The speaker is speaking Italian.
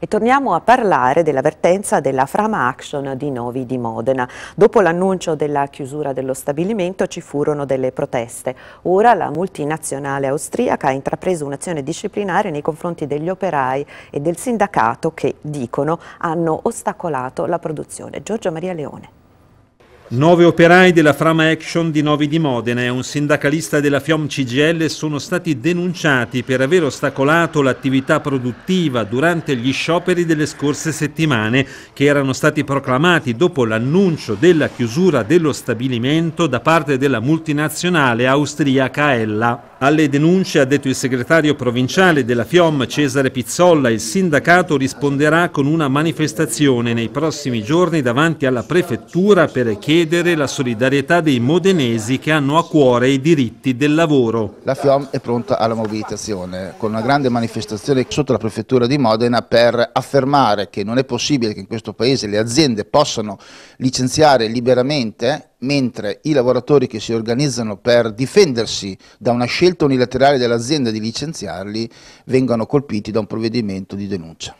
E torniamo a parlare dell'avvertenza della Frama Action di Novi di Modena. Dopo l'annuncio della chiusura dello stabilimento ci furono delle proteste. Ora la multinazionale austriaca ha intrapreso un'azione disciplinare nei confronti degli operai e del sindacato che, dicono, hanno ostacolato la produzione. Giorgio Maria Leone. Nove operai della Frama Action di Novi di Modena e un sindacalista della FIOM CGL sono stati denunciati per aver ostacolato l'attività produttiva durante gli scioperi delle scorse settimane che erano stati proclamati dopo l'annuncio della chiusura dello stabilimento da parte della multinazionale austriaca Ella. Alle denunce, ha detto il segretario provinciale della FIOM Cesare Pizzolla, il sindacato risponderà con una manifestazione nei prossimi giorni davanti alla prefettura per chiedere la solidarietà dei modenesi che hanno a cuore i diritti del lavoro. La FIOM è pronta alla mobilitazione con una grande manifestazione sotto la prefettura di Modena per affermare che non è possibile che in questo paese le aziende possano licenziare liberamente mentre i lavoratori che si organizzano per difendersi da una scelta unilaterale dell'azienda di licenziarli vengano colpiti da un provvedimento di denuncia.